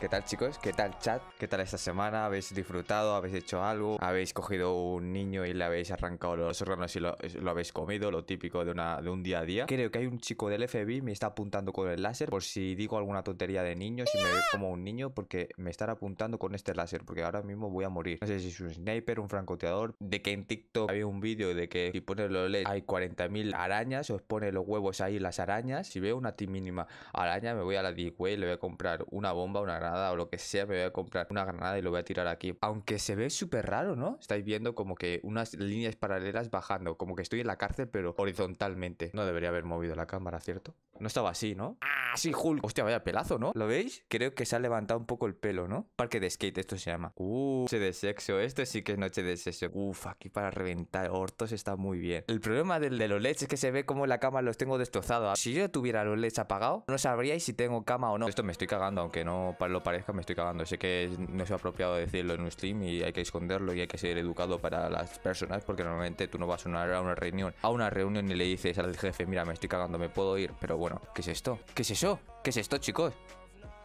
¿Qué tal chicos? ¿Qué tal chat? ¿Qué tal esta semana? ¿Habéis disfrutado? ¿Habéis hecho algo? ¿Habéis cogido un niño y le habéis arrancado los órganos y lo, habéis comido? Lo típico de, una, de un día a día. Creo que hay un chico del FBI me está apuntando con el láser por si digo alguna tontería de niño, si me como un niño, porque me están apuntando con este láser, porque ahora mismo voy a morir. No sé si es un sniper, un francoteador, de que en TikTok había un vídeo de que si pones los LED hay 40.000 arañas, os pone los huevos ahí las arañas. Si veo una mínima araña, me voy a la D y le voy a comprar una bomba, una gran o lo que sea, me voy a comprar una granada y lo voy a tirar aquí. Aunque se ve súper raro, ¿no? Estáis viendo como que unas líneas paralelas bajando, como que estoy en la cárcel, pero horizontalmente. No debería haber movido la cámara, ¿cierto? No estaba así, ¿no? ¡Ah, sí, Hulk! Hostia, vaya pelazo, ¿no? ¿Lo veis? Creo que se ha levantado un poco el pelo, ¿no? Parque de skate, esto se llama. ¡Uh! Noche de sexo. Esto sí que es noche de sexo. Uf, aquí para reventar hortos está muy bien. El problema del de los LEDs es que se ve como la cama los tengo destrozado. Si yo tuviera los LEDs apagados, no sabríais si tengo cama o no. Esto me estoy cagando, aunque no... Para parezca, me estoy cagando. Sé que no es apropiado decirlo en un stream y hay que esconderlo y hay que ser educado para las personas porque normalmente tú no vas a una, a una reunión, a una reunión y le dices al jefe, mira, me estoy cagando, me puedo ir. Pero bueno, ¿qué es esto? ¿Qué es eso? ¿Qué es esto, chicos?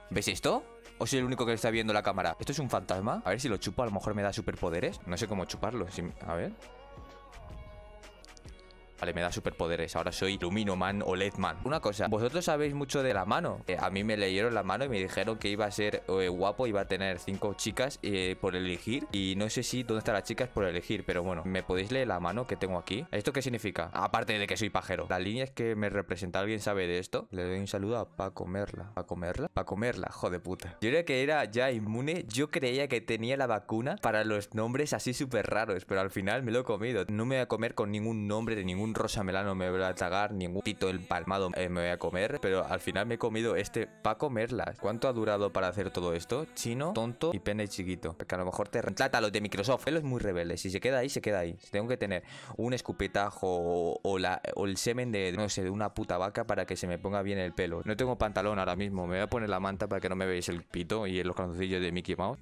¿Ves esto? ¿O soy el único que está viendo la cámara? ¿Esto es un fantasma? A ver si lo chupo, a lo mejor me da superpoderes. No sé cómo chuparlo. A ver. Vale, me da superpoderes. Ahora soy Man o Man. Una cosa, vosotros sabéis mucho de la mano. Eh, a mí me leyeron la mano y me dijeron que iba a ser eh, guapo, iba a tener cinco chicas eh, por elegir. Y no sé si dónde están las chicas por elegir, pero bueno, ¿me podéis leer la mano que tengo aquí? ¿Esto qué significa? Aparte de que soy pajero. La línea es que me representa, ¿alguien sabe de esto? Le doy un saludo a Pa Comerla. ¿Pa Comerla? Pa Comerla, joder puta. Yo era que era ya inmune. Yo creía que tenía la vacuna para los nombres así súper raros, pero al final me lo he comido. No me voy a comer con ningún nombre de ningún rosa melano me voy a tragar, ningún pito empalmado palmado eh, me voy a comer, pero al final me he comido este para comerlas. ¿Cuánto ha durado para hacer todo esto? Chino, tonto y pene chiquito. Porque a lo mejor te retrata los de Microsoft. Él es muy rebelde. Si se queda ahí, se queda ahí. Tengo que tener un escupetajo o, la, o el semen de, no sé, de una puta vaca para que se me ponga bien el pelo. No tengo pantalón ahora mismo. Me voy a poner la manta para que no me veáis el pito y los calzoncillos de Mickey Mouse.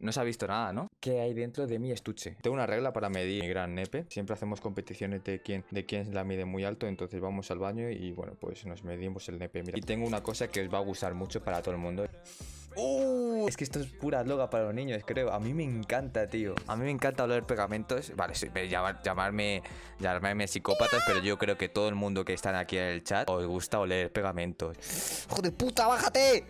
No se ha visto nada, ¿no? ¿Qué hay dentro de mi estuche? Tengo una regla para medir mi gran nepe. Siempre hacemos competiciones de quién, de quién la mide muy alto. Entonces vamos al baño y bueno, pues nos medimos el nepe. Y tengo una cosa que os va a gustar mucho para todo el mundo. ¡Oh! es que esto es pura loga para los niños, creo. A mí me encanta, tío. A mí me encanta oler pegamentos. Vale, llamarme, llamarme psicópatas, pero yo creo que todo el mundo que está aquí en el chat os gusta oler pegamentos. ¡Hijo de puta, bájate!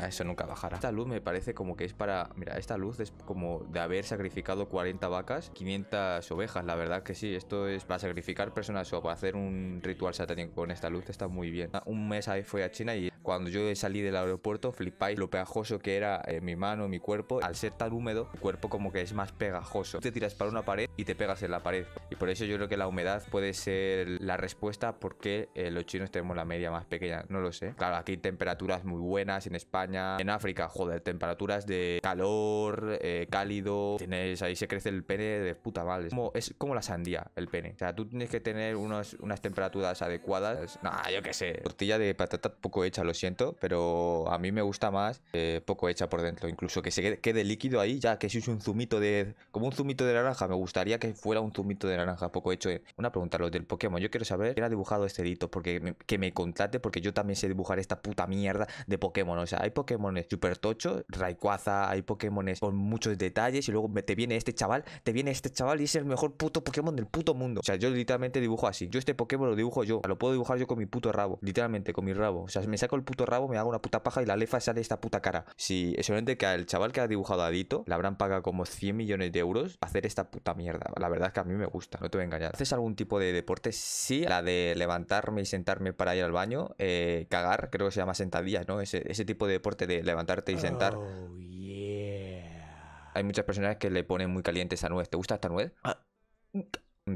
Ah, eso nunca bajará. Esta luz me parece como que es para... Mira, esta luz es como de haber sacrificado 40 vacas, 500 ovejas, la verdad que sí. Esto es para sacrificar personas o para hacer un ritual satánico con esta luz, está muy bien. Ah, un mes ahí fue a China y cuando yo salí del aeropuerto, flipáis lo pegajoso que era eh, mi mano, mi cuerpo. Al ser tan húmedo, el cuerpo como que es más pegajoso. Te tiras para una pared y te pegas en la pared. Y por eso yo creo que la humedad puede ser la respuesta porque eh, los chinos tenemos la media más pequeña. No lo sé. Claro, aquí temperaturas muy buenas en España, en África, joder, temperaturas de calor, eh, cálido. Tienes ahí se crece el pene de puta madre. Es como, la sandía, el pene. O sea, tú tienes que tener unas temperaturas adecuadas. Nah, yo qué sé. Tortilla de patata poco hecha, los siento, pero a mí me gusta más eh, poco hecha por dentro. Incluso que se quede, líquido ahí, ya que si es un zumito de... Como un zumito de naranja, me gustaría que fuera un zumito de naranja poco hecho. Una pregunta, lo del Pokémon, yo quiero saber quién ha dibujado este dito, porque me, que me contrate, porque yo también sé dibujar esta puta mierda de Pokémon. O sea, hay Pokémon super tocho, Rayquaza, hay Pokémon con muchos detalles y luego te viene este chaval, te viene este chaval y es el mejor puto Pokémon del puto mundo. O sea, yo literalmente dibujo así. Yo este Pokémon lo dibujo yo, lo puedo dibujar yo con mi puto rabo, literalmente con mi rabo. O sea, me saco el puto rabo, me hago una puta paja y la lefa sale esta puta cara. Si es solamente que al chaval que ha dibujado a Dito le habrán pagado como 100 millones de euros hacer esta puta mierda. La verdad es que a mí me gusta, no te voy a engañar. ¿Haces algún tipo de deporte? Sí, la de levantarme y sentarme para ir al baño, eh, cagar, creo que se llama sentadillas, ¿no? Ese, ese tipo de deporte de levantarte y oh, sentar. Oh, yeah. Hay muchas personas que le ponen muy caliente esa nuez. ¿Te gusta esta nuez? Ah,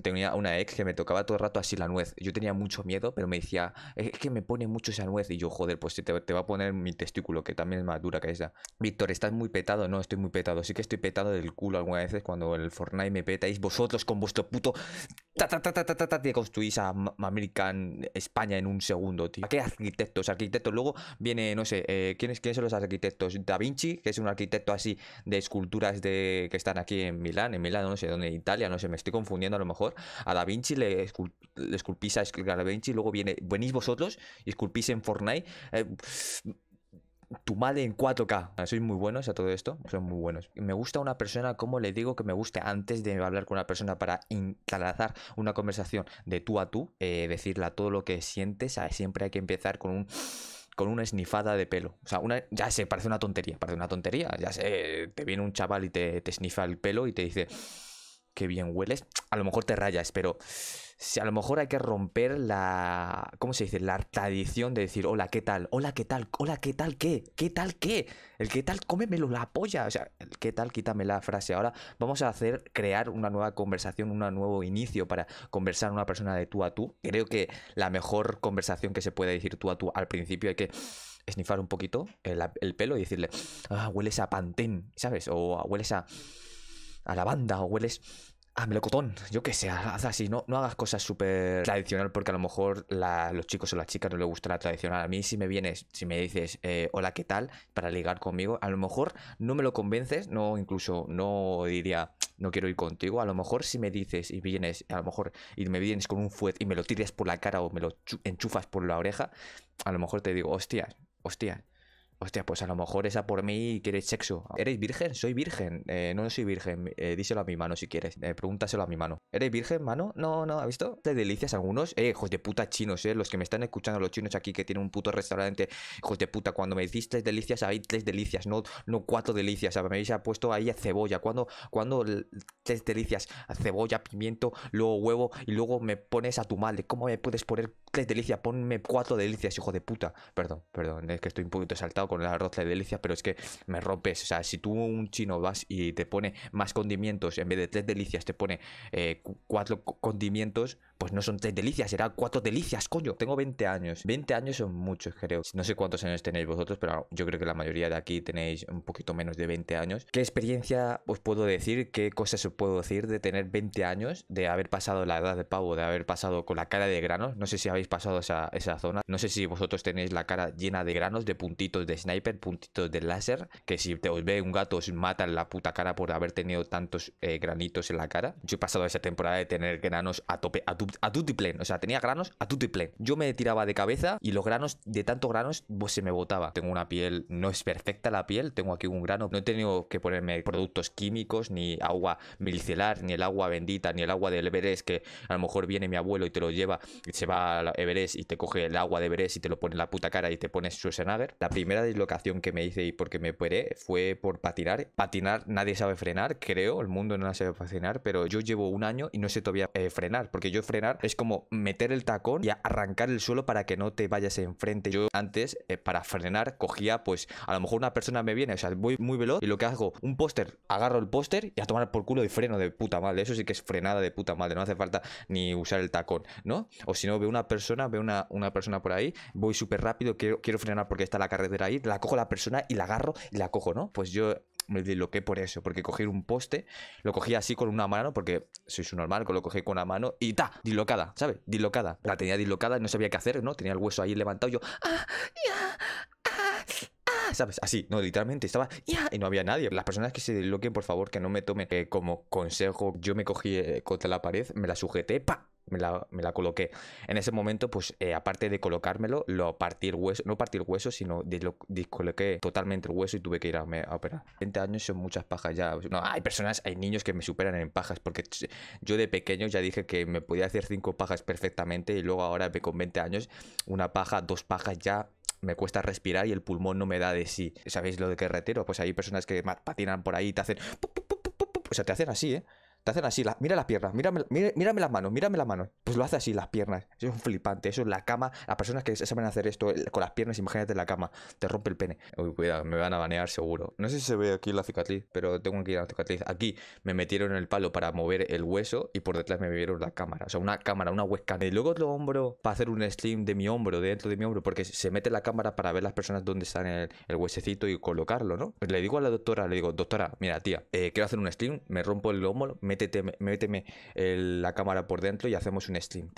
tenía una ex que me tocaba todo el rato así la nuez. Yo tenía mucho miedo, pero me decía, es que me pone mucho esa nuez. Y yo, joder, pues te, te va a poner mi testículo, que también es más dura que esa. Víctor, estás muy petado. No, estoy muy petado. Sí que estoy petado del culo algunas veces cuando el Fortnite me petáis vosotros con vuestro puto... Ta, ta, ta, ta, ta, ta, te construís a American España en un segundo, tío. ¿A qué arquitectos? Arquitectos. Luego viene, no sé, eh, ¿quiénes, ¿quiénes son los arquitectos? Da Vinci, que es un arquitecto así de esculturas de que están aquí en Milán, en Milán, no sé, donde Italia, no sé, me estoy confundiendo a lo mejor a Da Vinci le, esculpís a Da Vinci, luego viene, venís vosotros y esculpís en Fortnite. Eh, tu madre en 4K. Ah, sois muy buenos a todo esto. sois muy buenos. Me gusta una persona, como le digo que me guste antes de hablar con una persona para instalar una conversación de tú a tú, eh, decirle todo lo que sientes. Siempre hay que empezar con un con una esnifada de pelo. O sea, una, ya sé, parece una tontería, parece una tontería. Ya sé, te viene un chaval y te, te snifa el pelo y te dice, qué bien hueles, a lo mejor te rayas, pero a lo mejor hay que romper la, ¿cómo se dice? La tradición de decir, hola, ¿qué tal? Hola, ¿qué tal? Hola, ¿qué tal? ¿Qué? ¿Qué tal? ¿Qué? El qué tal, cómemelo la polla. O sea, qué tal, quítame la frase. Ahora vamos a hacer, crear una nueva conversación, un nuevo inicio para conversar con una persona de tú a tú. Creo que la mejor conversación que se puede decir tú a tú al principio hay que esnifar un poquito el, el pelo y decirle, ah, hueles a pantén, ¿sabes? O ah, hueles a a la banda o hueles a melocotón, yo que sea haz así, no, no hagas cosas súper tradicional porque a lo mejor la, los chicos o las chicas no les gusta la tradicional. A mí si me vienes, si me dices, eh, hola, ¿qué tal? para ligar conmigo, a lo mejor no me lo convences, no incluso no diría, no quiero ir contigo, a lo mejor si me dices y vienes, a lo mejor y me vienes con un fuet y me lo tiras por la cara o me lo enchufas por la oreja, a lo mejor te digo, hostia, hostia, Hostia, pues a lo mejor esa por mí quieres sexo. ¿Eres virgen? Soy virgen. Eh, no soy virgen. Eh, díselo a mi mano si quieres. Eh, pregúntaselo a mi mano. ¿Eres virgen, mano? No, no, ¿ha visto? ¿Tres delicias algunos. Eh, hijos de puta chinos, eh. Los que me están escuchando, los chinos aquí que tienen un puto restaurante. Hijos de puta, cuando me decís tres delicias, hay tres delicias, no, no cuatro delicias. Me habéis puesto ahí a cebolla. Cuando, cuando tres delicias, cebolla, pimiento, luego huevo y luego me pones a tu madre. ¿Cómo me puedes poner tres delicias? Ponme cuatro delicias, hijo de puta. Perdón, perdón, es que estoy un poquito saltado con el arroz de delicia, pero es que me rompes. O sea, si tú un chino vas y te pone más condimentos, en vez de tres delicias te pone eh, cuatro condimentos, pues no son tres delicias, será cuatro delicias, coño. Tengo 20 años. 20 años son muchos, creo. No sé cuántos años tenéis vosotros, pero yo creo que la mayoría de aquí tenéis un poquito menos de 20 años. ¿Qué experiencia os puedo decir? ¿Qué cosas os puedo decir de tener 20 años? De haber pasado la edad de pavo, de haber pasado con la cara de granos. No sé si habéis pasado esa, esa zona. No sé si vosotros tenéis la cara llena de granos, de puntitos de sniper, puntitos de láser. Que si te os ve un gato os mata la puta cara por haber tenido tantos eh, granitos en la cara. Yo he pasado esa temporada de tener granos a tope, a tu a plen, O sea, tenía granos a plen. Yo me tiraba de cabeza y los granos, de tantos granos, pues se me botaba. Tengo una piel, no es perfecta la piel, tengo aquí un grano. No he tenido que ponerme productos químicos, ni agua milicelar, ni el agua bendita, ni el agua del Everest, que a lo mejor viene mi abuelo y te lo lleva, y se va al Everest y te coge el agua de Everest y te lo pone en la puta cara y te pones Schwarzenegger. La primera dislocación que me hice y porque me operé fue por patinar. Patinar, nadie sabe frenar, creo, el mundo no sabe frenar, pero yo llevo un año y no sé todavía eh, frenar, porque yo freno es como meter el tacón y arrancar el suelo para que no te vayas enfrente. Yo antes, eh, para frenar, cogía, pues, a lo mejor una persona me viene, o sea, voy muy veloz y lo que hago, un póster, agarro el póster y a tomar por culo y freno de puta madre. Eso sí que es frenada de puta madre, no hace falta ni usar el tacón, ¿no? O si no, veo una persona, veo una, una persona por ahí, voy súper rápido, quiero, quiero frenar porque está la carretera ahí, la cojo la persona y la agarro y la cojo, ¿no? Pues yo me que por eso, porque cogí un poste, lo cogí así con una mano, porque soy su normal, lo cogí con una mano y ¡ta! Dislocada, ¿sabes? Dislocada. La tenía dislocada, no sabía qué hacer, ¿no? Tenía el hueso ahí levantado, yo. ¡Ah! ¡Ah! ¡Ah! ¿Sabes? Así, no, literalmente estaba ¡ya! y no había nadie. Las personas que se disloquen por favor, que no me tomen eh, como consejo. Yo me cogí eh, contra la pared, me la sujeté, ¡pa! me la, coloqué. En ese momento, pues eh, aparte de colocármelo, lo partí hueso, no partí el hueso, sino lo descoloqué totalmente el hueso y tuve que ir a, a, operar. 20 años son muchas pajas ya. No, hay personas, hay niños que me superan en pajas, porque yo de pequeño ya dije que me podía hacer 5 pajas perfectamente y luego ahora con 20 años, una paja, dos pajas ya me cuesta respirar y el pulmón no me da de sí. ¿Sabéis lo de que retiro? Pues hay personas que patinan por ahí y te hacen... O sea, te hacen así, ¿eh? Te hacen así, mira las piernas, mírame, mírame, las manos, mírame las manos. Pues lo hace así, las piernas. Eso es un flipante. Eso es la cama. Las personas que saben hacer esto con las piernas, imagínate la cama. Te rompe el pene. Uy, cuidado, me van a banear seguro. No sé si se ve aquí la cicatriz, pero tengo aquí la cicatriz. Aquí me metieron en el palo para mover el hueso y por detrás me vieron la cámara. O sea, una cámara, una huesca Y luego otro hombro para hacer un stream de mi hombro, dentro de mi hombro, porque se mete la cámara para ver las personas dónde están el, huesecito y colocarlo, ¿no? le digo a la doctora, le digo, doctora, mira, tía, eh, quiero hacer un stream, me rompo el hombro, me méteme la cámara por dentro y hacemos un stream,